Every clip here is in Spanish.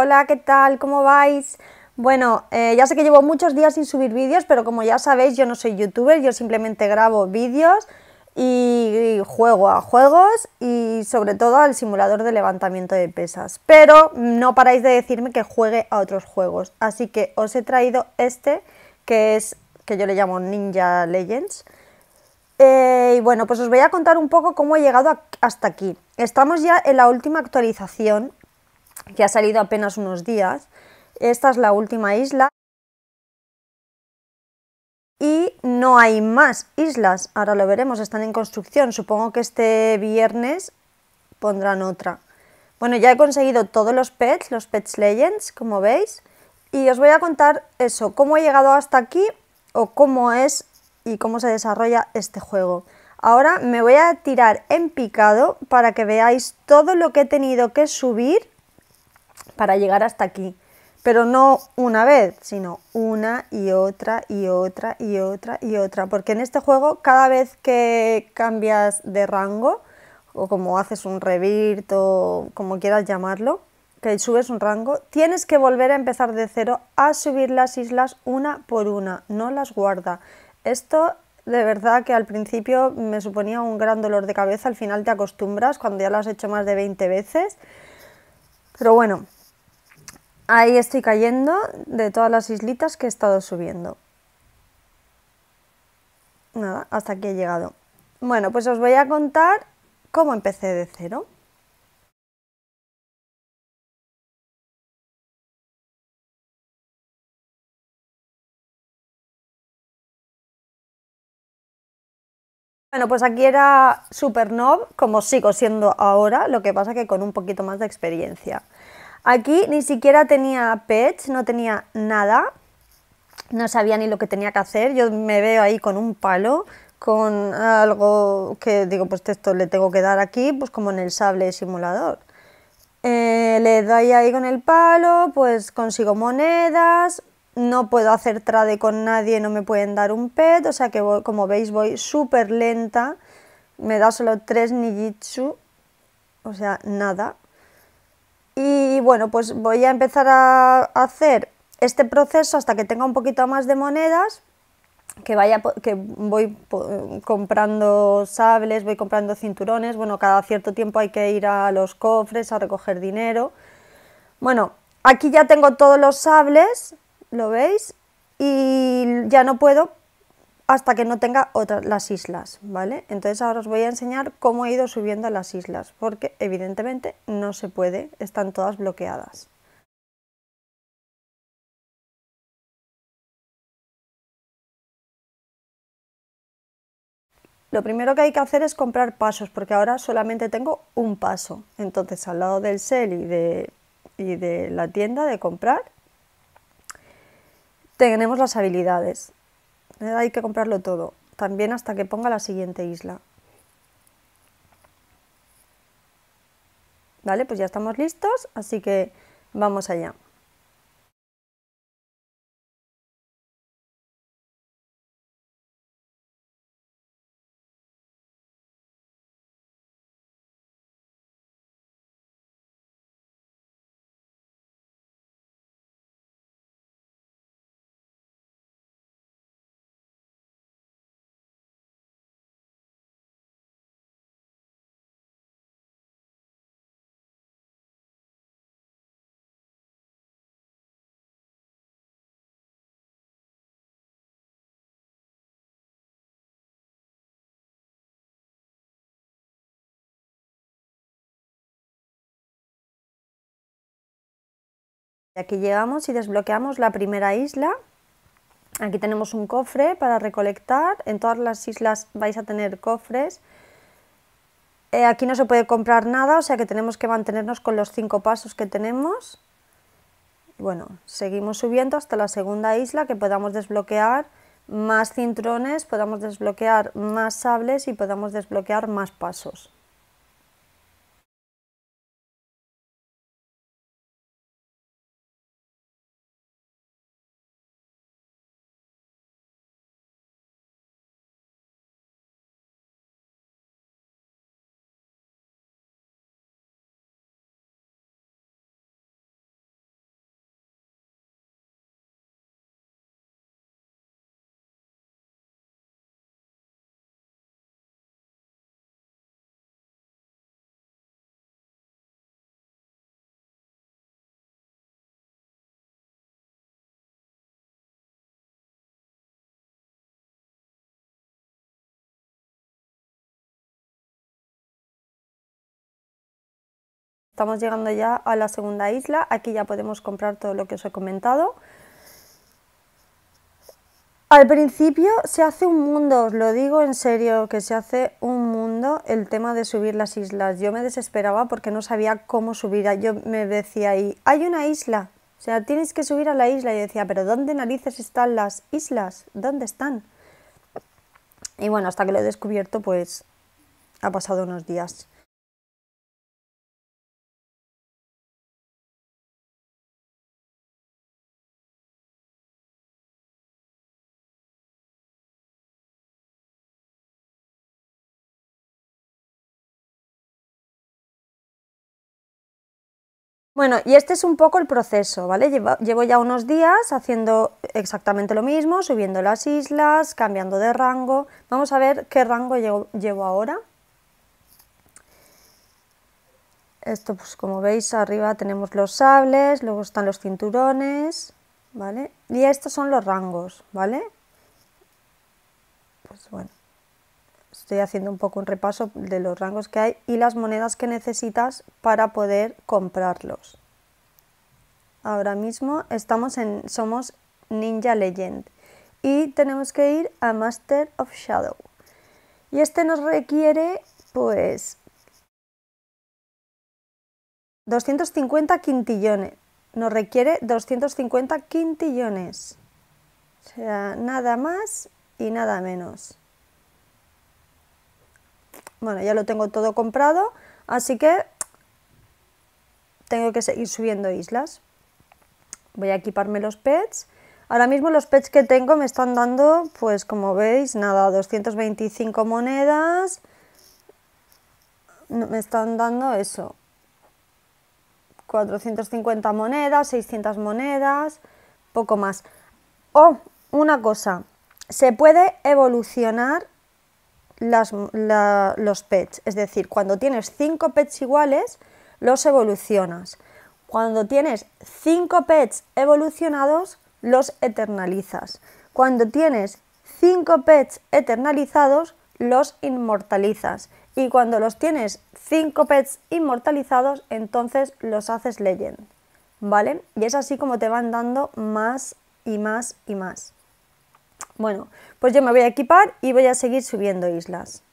Hola, ¿qué tal? ¿Cómo vais? Bueno, eh, ya sé que llevo muchos días sin subir vídeos, pero como ya sabéis, yo no soy youtuber, yo simplemente grabo vídeos y, juego a juegos y sobre todo al simulador de levantamiento de pesas. Pero no paráis de decirme que juegue a otros juegos, así que os he traído este, que es, que yo le llamo Ninja Legends. Eh, y bueno, pues os voy a contar un poco cómo he llegado hasta aquí. Estamos ya en la última actualización que ha salido apenas unos días. Esta es la última isla. Y no hay más islas, ahora lo veremos, están en construcción. Supongo que este viernes pondrán otra. Bueno, ya he conseguido todos los pets, los Pets Legends, como veis. Y os voy a contar eso, cómo he llegado hasta aquí o cómo es y cómo se desarrolla este juego. Ahora me voy a tirar en picado para que veáis todo lo que he tenido que subir para llegar hasta aquí. Pero no una vez, sino una y otra y otra y otra y otra. Porque en este juego cada vez que cambias de rango, o como haces un revirt o como quieras llamarlo, que subes un rango, tienes que volver a empezar de cero a subir las islas una por una, no las guarda. Esto de verdad que al principio me suponía un gran dolor de cabeza, al final te acostumbras cuando ya lo has hecho más de 20 veces. Pero bueno, Ahí estoy cayendo de todas las islitas que he estado subiendo. Nada, hasta aquí he llegado. Bueno, pues os voy a contar cómo empecé de cero. Bueno, pues aquí era súper como sigo siendo ahora, lo que pasa que con un poquito más de experiencia. Aquí ni siquiera tenía pet, no tenía nada, no sabía ni lo que tenía que hacer. Yo me veo ahí con un palo, con algo que digo, pues esto le tengo que dar aquí, pues como en el sable simulador. Eh, le doy ahí con el palo, pues consigo monedas, no puedo hacer trade con nadie, no me pueden dar un pet, o sea que como veis voy súper lenta, me da solo tres nijitsu, o sea, nada. Y bueno, pues voy a empezar a hacer este proceso hasta que tenga un poquito más de monedas, que, vaya, que voy comprando sables, voy comprando cinturones, bueno, cada cierto tiempo hay que ir a los cofres a recoger dinero. Bueno, aquí ya tengo todos los sables, ¿lo veis? Y ya no puedo hasta que no tenga otras las islas, ¿vale? Entonces ahora os voy a enseñar cómo he ido subiendo las islas, porque evidentemente no se puede, están todas bloqueadas. Lo primero que hay que hacer es comprar pasos, porque ahora solamente tengo un paso. Entonces, al lado del sell de, y de la tienda de comprar, tenemos las habilidades hay que comprarlo todo, también hasta que ponga la siguiente isla. Vale, pues ya estamos listos, así que vamos allá. Aquí llegamos y desbloqueamos la primera isla. Aquí tenemos un cofre para recolectar. En todas las islas vais a tener cofres. Eh, aquí no se puede comprar nada, o sea que tenemos que mantenernos con los cinco pasos que tenemos. Bueno, seguimos subiendo hasta la segunda isla que podamos desbloquear más cintrones, podamos desbloquear más sables y podamos desbloquear más pasos. Estamos llegando ya a la segunda isla. Aquí ya podemos comprar todo lo que os he comentado. Al principio se hace un mundo, os lo digo en serio, que se hace un mundo el tema de subir las islas. Yo me desesperaba porque no sabía cómo subir. Yo me decía ahí, hay una isla, o sea, tienes que subir a la isla. Y yo decía, pero ¿dónde narices están las islas? ¿Dónde están? Y bueno, hasta que lo he descubierto, pues ha pasado unos días. Bueno, y este es un poco el proceso, ¿vale? Llevo, ya unos días haciendo exactamente lo mismo, subiendo las islas, cambiando de rango. Vamos a ver qué rango llevo ahora. Esto, pues como veis, arriba tenemos los sables, luego están los cinturones, ¿vale? Y estos son los rangos, ¿vale? Pues bueno estoy haciendo un poco un repaso de los rangos que hay y las monedas que necesitas para poder comprarlos. Ahora mismo estamos en, somos Ninja Legend y tenemos que ir a Master of Shadow. Y este nos requiere pues 250 quintillones. Nos requiere 250 quintillones. O sea, nada más y nada menos. Bueno, ya lo tengo todo comprado, así que tengo que seguir subiendo islas. Voy a equiparme los pets. Ahora mismo los pets que tengo me están dando, pues como veis, nada, 225 monedas. Me están dando eso. 450 monedas, 600 monedas, poco más. Oh, una cosa, se puede evolucionar los pets. Es decir, cuando tienes 5 pets iguales, los evolucionas. Cuando tienes 5 pets evolucionados, los eternalizas. Cuando tienes 5 pets eternalizados, los inmortalizas. Y cuando los tienes 5 pets inmortalizados, entonces los haces legend. ¿Vale? Y es así como te van dando más y más y más. Bueno, pues yo me voy a equipar y voy a seguir subiendo islas.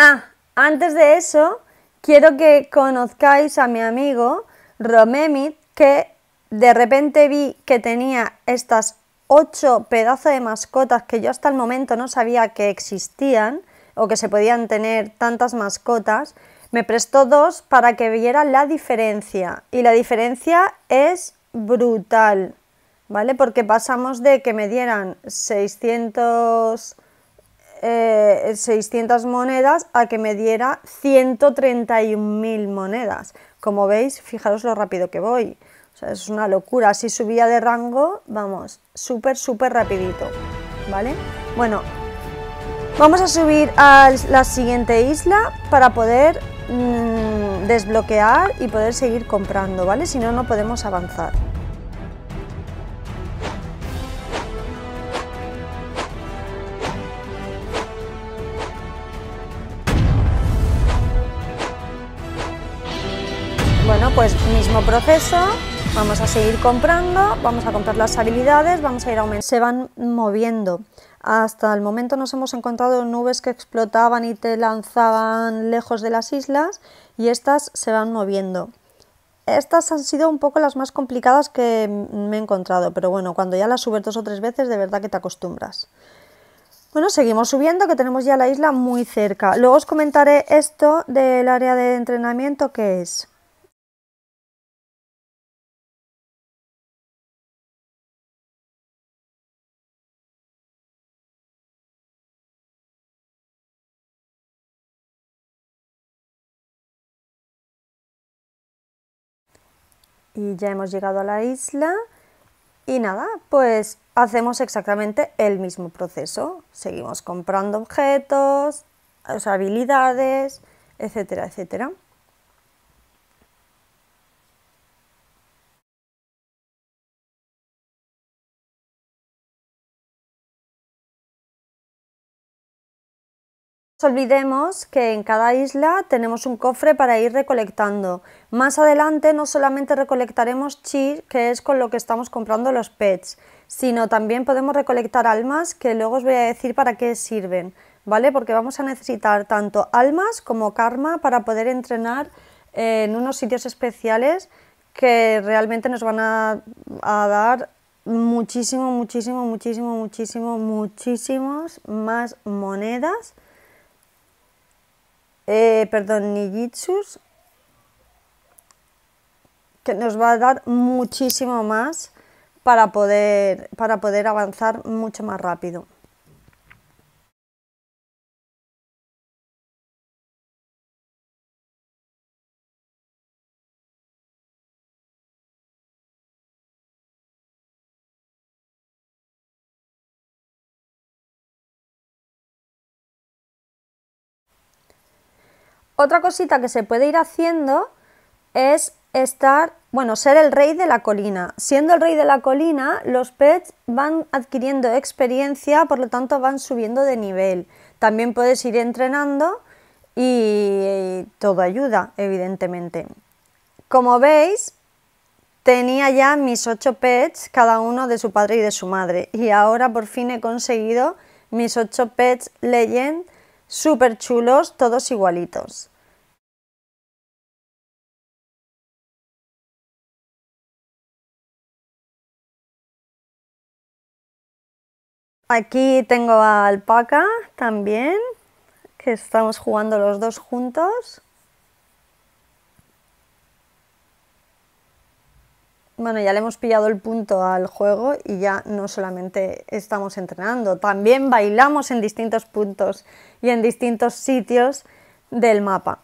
Ah, antes de eso, quiero que conozcáis a mi amigo Romemit, que de repente vi que tenía estas ocho pedazos de mascotas que yo hasta el momento no sabía que existían o que se podían tener tantas mascotas. Me prestó dos para que viera la diferencia. Y la diferencia es brutal, ¿vale? Porque pasamos de que me dieran 600 600 eh, monedas a que me diera 131.000 monedas. Como veis, fijaros lo rápido que voy. es una locura. Si subía de rango, vamos, súper, súper rapidito. ¿Vale? Bueno, vamos a subir a la siguiente isla para poder mm, desbloquear y poder seguir comprando, ¿vale? Si no, no podemos avanzar. proceso, vamos a seguir comprando, vamos a comprar las habilidades, vamos a ir aumentando. Se van moviendo. Hasta el momento nos hemos encontrado nubes que explotaban y te lanzaban lejos de las islas y estas se van moviendo. Estas han sido un poco las más complicadas que me he encontrado, pero bueno, cuando ya las subes dos o tres veces de verdad que te acostumbras. Bueno, seguimos subiendo que tenemos ya la isla muy cerca. Luego os comentaré esto del área de entrenamiento que es. Y ya hemos llegado a la isla. Y nada, pues hacemos exactamente el mismo proceso. Seguimos comprando objetos, habilidades, etcétera, etcétera. olvidemos que en cada isla tenemos un cofre para ir recolectando. Más adelante no solamente recolectaremos chi, que es con lo que estamos comprando los pets, sino también podemos recolectar almas, que luego os voy a decir para qué sirven, ¿vale? Porque vamos a necesitar tanto almas como karma para poder entrenar en unos sitios especiales que realmente nos van a, a dar muchísimo, muchísimo, muchísimo, muchísimo, muchísimos más monedas eh, perdón, Nijitsus, que nos va a dar muchísimo más para poder, para poder avanzar mucho más rápido. Otra cosita que se puede ir haciendo es estar, bueno, ser el rey de la colina. Siendo el rey de la colina, los pets van adquiriendo experiencia, por lo tanto van subiendo de nivel. También puedes ir entrenando y todo ayuda, evidentemente. Como veis, tenía ya mis ocho pets, cada uno de su padre y de su madre, y ahora por fin he conseguido mis ocho pets legend Súper chulos, todos igualitos. Aquí tengo Alpaca también, que estamos jugando los dos juntos. bueno, ya le hemos pillado el punto al juego y ya no solamente estamos entrenando, también bailamos en distintos puntos y en distintos sitios del mapa,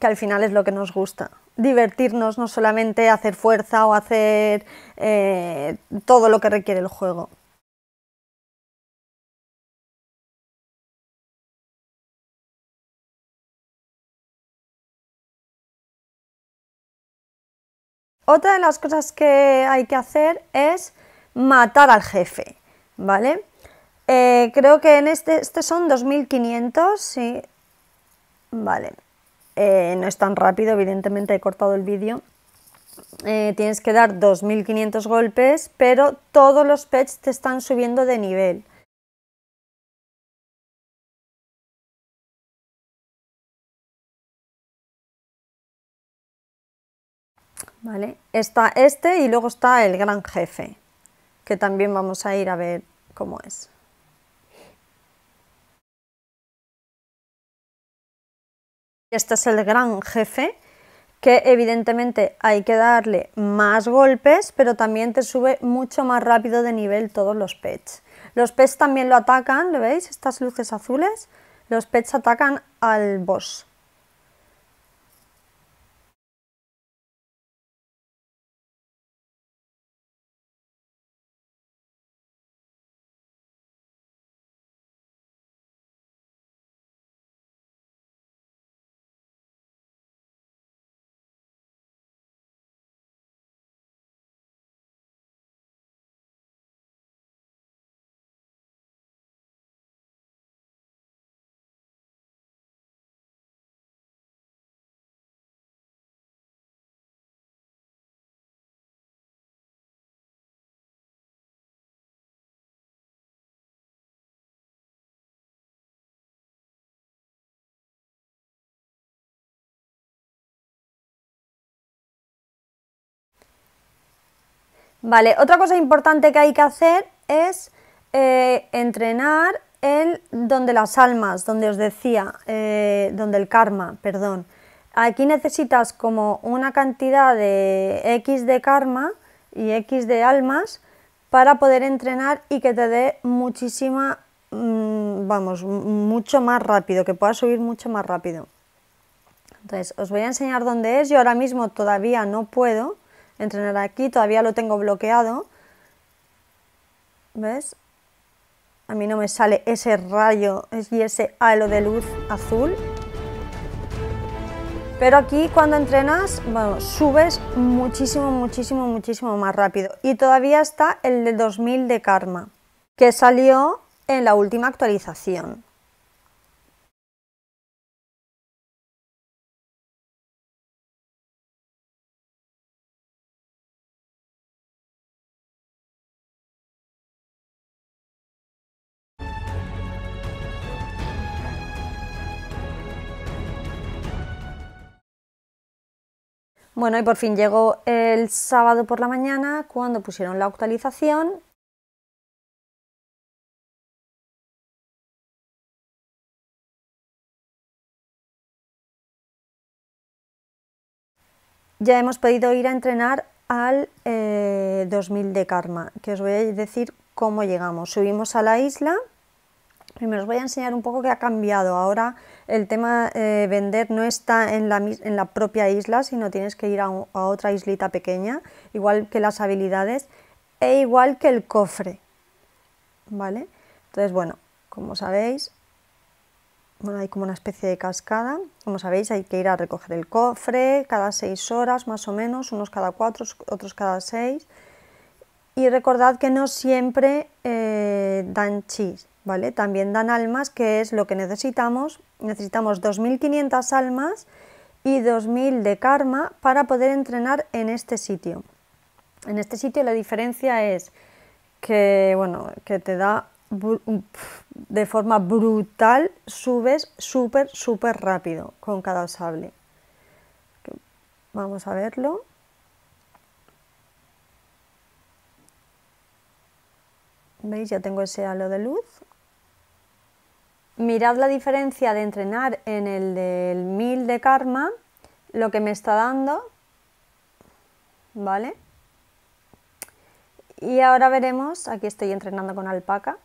que al final es lo que nos gusta. Divertirnos, no solamente hacer fuerza o hacer eh, todo lo que requiere el juego. Otra de las cosas que hay que hacer es matar al jefe, ¿vale? Eh, creo que en este, este son 2500, sí. Vale. Eh, no es tan rápido, evidentemente he cortado el vídeo. Eh, tienes que dar 2500 golpes, pero todos los pets te están subiendo de nivel. ¿vale? Está este y luego está el gran jefe, que también vamos a ir a ver cómo es. Este es el gran jefe, que evidentemente hay que darle más golpes, pero también te sube mucho más rápido de nivel todos los pets. Los pets también lo atacan, ¿lo veis? Estas luces azules, los pets atacan al boss. Vale, otra cosa importante que hay que hacer es eh, entrenar el donde las almas, donde os decía, eh, donde el karma, perdón. Aquí necesitas como una cantidad de X de karma y X de almas para poder entrenar y que te dé muchísima, mm, vamos, mucho más rápido, que pueda subir mucho más rápido. Entonces, os voy a enseñar dónde es. Yo ahora mismo todavía no puedo, entrenar aquí, todavía lo tengo bloqueado. ¿Ves? A mí no me sale ese rayo y ese halo de luz azul. Pero aquí cuando entrenas, bueno, subes muchísimo, muchísimo, muchísimo más rápido. Y todavía está el de 2000 de karma, que salió en la última actualización. Bueno, y por fin llegó el sábado por la mañana cuando pusieron la actualización ya hemos podido ir a entrenar al 2000 eh, de Karma, que os voy a decir cómo llegamos. Subimos a la isla Primero os voy a enseñar un poco qué ha cambiado. Ahora el tema eh, vender no está en la, en la, propia isla, sino tienes que ir a, otra islita pequeña, igual que las habilidades e igual que el cofre. ¿Vale? Entonces, bueno, como sabéis, bueno, hay como una especie de cascada. Como sabéis, hay que ir a recoger el cofre cada seis horas más o menos, unos cada cuatro, otros cada seis. Y recordad que no siempre eh, dan chis, ¿vale? También dan almas, que es lo que necesitamos. Necesitamos 2.500 almas y 2.000 de karma para poder entrenar en este sitio. En este sitio la diferencia es que, bueno, que te da de forma brutal, subes súper, súper rápido con cada sable. Vamos a verlo. ¿Veis? Ya tengo ese halo de luz mirad la diferencia de entrenar en el del 1000 de karma, lo que me está dando, ¿vale? Y ahora veremos, aquí estoy entrenando con alpaca,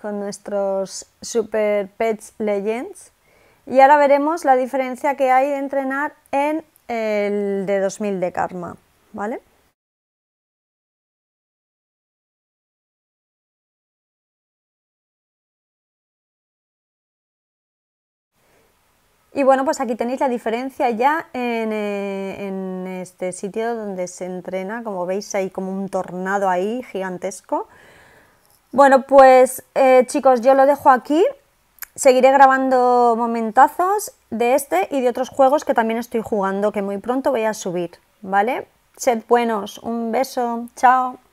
con nuestros Super Pets Legends. Y ahora veremos la diferencia que hay de entrenar en el de 2000 de Karma, ¿vale? Y bueno, pues aquí tenéis la diferencia ya eh, en, este sitio donde se entrena. Como veis, hay como un tornado ahí gigantesco. Bueno, pues eh, chicos, yo lo dejo aquí. Seguiré grabando momentazos de este y de otros juegos que también estoy jugando, que muy pronto voy a subir, ¿vale? Sed buenos, un beso, chao.